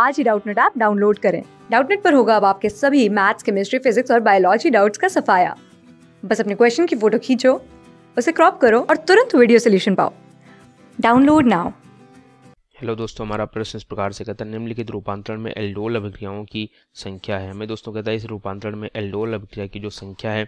आज ही Doubtnut app download करें डाउटनेट पर होगा अब आपके सभी मैथ्स केमिस्ट्री फिजिक्स और बायोलॉजी डाउट्स का सफाया बस अपने क्वेश्चन की फोटो खींचो उसे क्रॉप करो और तुरंत वीडियो सोल्यूशन पाओ डाउनलोड नाउ हेलो दोस्तों हमारा प्रश्न इस प्रकार से कहता है निम्नलिखित रूपांतरण में एल्डोल अभिक्रियाओं की संख्या है हमें दोस्तों कहता है इस रूपांतरण में एल्डोल अभिक्रिया की जो संख्या है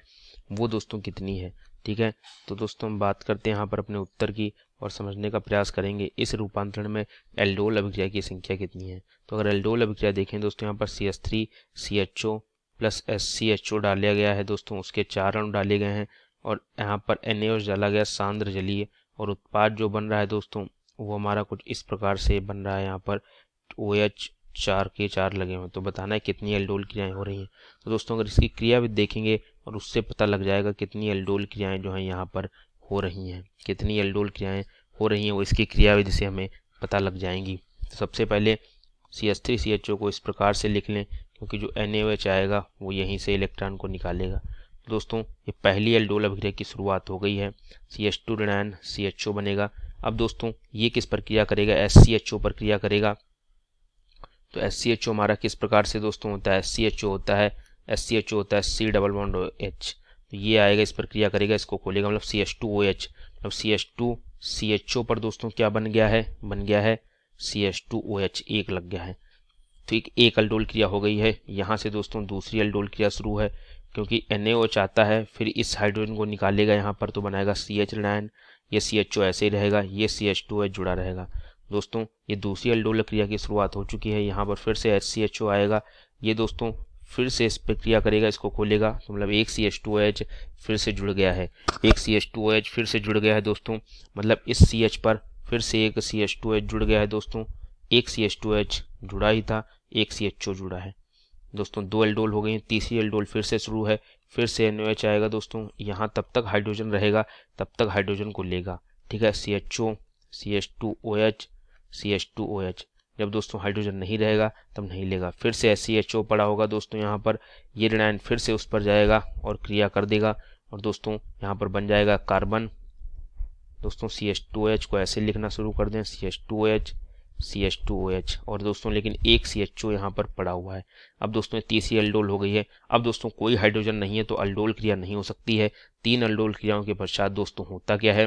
वो दोस्तों कितनी है ठीक है तो दोस्तों हम बात करते हैं यहाँ पर अपने उत्तर की और समझने का प्रयास करेंगे इस रूपांतरण में एल्डोल अभिक्रिया की संख्या कितनी है तो अगर एल्डोल अभिक्रिया देखें दोस्तों यहाँ पर C S three C H O plus S C H O डाल लिया गया है दोस्तों उसके चार अणु डाले गए हैं और यहाँ पर एन एस डाला गया सांद्र जलीय और उत्पाद जो बन रहा है दोस्तों वो हमारा कुछ इस प्रकार से बन रहा है यहाँ पर ओ एच चार के चार लगे हुए तो बताना है कितनी एल्डोल क्रियाएँ हो रही हैं तो दोस्तों अगर इसकी क्रिया भी देखेंगे और उससे पता लग जाएगा कितनी एल्डोल क्रियाएं जो हैं यहाँ पर हो रही हैं कितनी एल्डोल क्रियाएं हो रही हैं वो इसकी क्रियाविधि से हमें पता लग जाएंगी तो सबसे पहले C S three C H O को इस प्रकार से लिख लें क्योंकि जो एन ए एच आएगा वो यहीं से इलेक्ट्रॉन को निकालेगा दोस्तों ये पहली एल्डोल अभिक्रिया की शुरुआत हो गई है सी एच टू ऋणायन सी एच ओ बनेगा अब दोस्तों ये किस पर क्रिया करेगा एस सी एच ओ पर क्रिया करेगा तो एस सी एच ओ हमारा किस प्रकार से दोस्तों होता है एस सी एच ओ होता है एस सी एच ओ होता है C double bond O H तो ये आएगा इस पर क्रिया करेगा इसको खोलेगा मतलब C H two O H मतलब C H two C H O पर दोस्तों क्या बन गया है बन गया है C H two O H एक लग गया है तो एक एक अल्डोल क्रिया हो गई है यहाँ से दोस्तों दूसरी अल्डोल क्रिया शुरू है क्योंकि एन ए ओच आता है फिर इस हाइड्रोजन को निकालेगा यहाँ पर तो बनाएगा सी एच नाइन ये सी एच ओ ऐसे ही रहेगा ये सी एच टू एच जुड़ा रहेगा दोस्तों ये दूसरी अल्डोल क्रिया की शुरुआत हो चुकी है यहाँ पर फिर से एच सी एच ओ आएगा ये दोस्तों फिर से इस पर क्रिया करेगा इसको खोलेगा तो मतलब एक सी एच टू एच फिर से जुड़ गया है एक सी एच टू एच फिर से जुड़ गया है दोस्तों मतलब इस सी एच पर फिर से एक सी एच टू एच जुड़ गया है दोस्तों एक सी एच टू एच जुड़ा ही था एक सी एच ओ जुड़ा है दोस्तों दो एल्डोल हो गई हैं तीसरी एल्डोल फिर से शुरू है फिर से एन एच आएगा दोस्तों यहाँ तब तक हाइड्रोजन रहेगा तब तक हाइड्रोजन को लेगा ठीक है C H O C H two O H C H two O H जब दोस्तों हाइड्रोजन नहीं रहेगा तब नहीं लेगा फिर से एस पड़ा होगा दोस्तों यहाँ पर ये ऋण फिर से उस पर जाएगा और क्रिया कर देगा और दोस्तों यहाँ पर बन जाएगा कार्बन दोस्तों सी एच टू एच को ऐसे लिखना शुरू कर दें C H two H C H two O H और दोस्तों लेकिन एक सी एच ओ यहाँ पर पड़ा हुआ है अब दोस्तों तीसरी अल्डोल हो गई है अब दोस्तों कोई हाइड्रोजन नहीं है तो अल्डोल क्रिया नहीं हो सकती है तीन अल्डोल क्रियाओं के पश्चात दोस्तों होता क्या है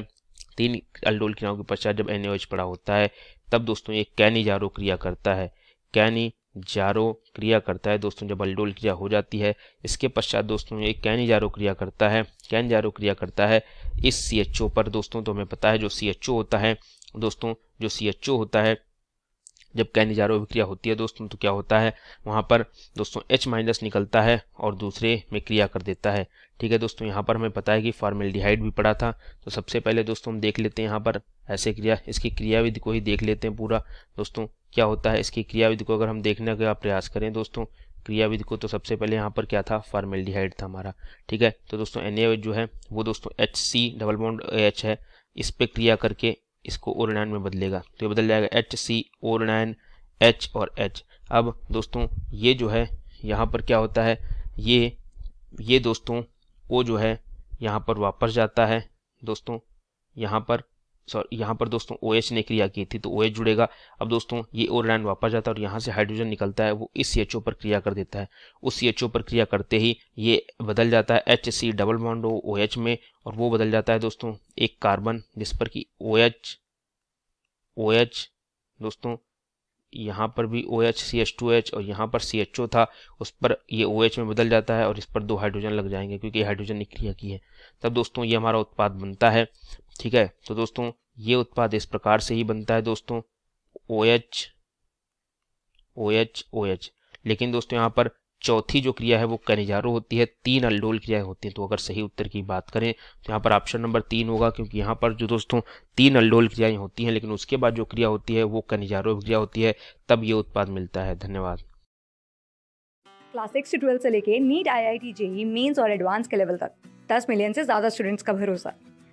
तीन अल्डोल क्रियाओं के पश्चात जब एन एच पड़ा होता है तब दोस्तों ये कैनी जारो क्रिया करता है कैनी जारो क्रिया करता है दोस्तों जब अल्डोल क्रिया हो जाती है इसके पश्चात दोस्तों ये कैनी जारो क्रिया करता है कैन जारो क्रिया करता है इस सी एच ओ पर दोस्तों तो हमें पता है जो सी एच ओ होता है दोस्तों जो सी एच ओ होता है जब जारो अभिक्रिया होती है दोस्तों तो क्या होता है वहाँ पर दोस्तों एच माइनस निकलता है और दूसरे में क्रिया कर देता है ठीक है दोस्तों यहाँ पर हमें पता है कि फार्मेल्डिहाइड भी पड़ा था तो सबसे पहले दोस्तों हम देख लेते हैं यहाँ पर ऐसे क्रिया इसकी क्रियाविधि को ही देख लेते हैं पूरा दोस्तों क्या होता है इसकी क्रियाविधि को अगर हम देखने का प्रयास करें दोस्तों क्रियाविधि को तो सबसे पहले यहाँ पर क्या था फार्मेल्डिहाइड था हमारा ठीक है तो दोस्तों एन जो है वो दोस्तों H C double bond H है इस पर क्रिया करके इसको नाइन में बदलेगा तो ये बदल जाएगा एच सी नाइन एच और एच अब दोस्तों ये जो है यहाँ पर क्या होता है ये ये दोस्तों वो जो है यहाँ पर वापस जाता है दोस्तों यहाँ पर सॉरी यहाँ पर दोस्तों ओ OH ने क्रिया की थी तो ओ OH जुड़ेगा अब दोस्तों ये और लाइन वापस जाता है और यहाँ से हाइड्रोजन निकलता है वो इस सी एच ओ पर क्रिया कर देता है उस सी एच ओ पर क्रिया करते ही ये बदल जाता है H C double bond O H में और वो बदल जाता है दोस्तों एक कार्बन जिस पर कि ओ एच ओ एच दोस्तों यहाँ पर भी O H C H two H और यहाँ पर सी एच ओ था उस पर ये ओ OH एच में बदल जाता है और इस पर दो हाइड्रोजन लग जाएंगे क्योंकि हाइड्रोजन ने क्रिया की है तब दोस्तों ये हमारा उत्पाद बनता है ठीक है तो दोस्तों ये उत्पाद इस प्रकार से ही बनता है दोस्तों O H O H O H लेकिन दोस्तों यहाँ पर चौथी जो क्रिया है वो कनिजारो होती है तीन अल्डोल क्रियाएं होती हैं तो अगर सही उत्तर की बात करें तो यहाँ पर ऑप्शन नंबर तीन होगा क्योंकि यहाँ पर जो दोस्तों तीन अल्डोल क्रियाएं होती हैं लेकिन उसके बाद जो क्रिया होती है वो कनिजारो क्रिया होती है तब ये उत्पाद मिलता है धन्यवाद क्लास सिक्स से ट्वेल्थ से लेके NEET I I T JEE mains और एडवांस के लेवल तक दस मिलियन से ज़्यादा स्टूडेंट्स का भरोसा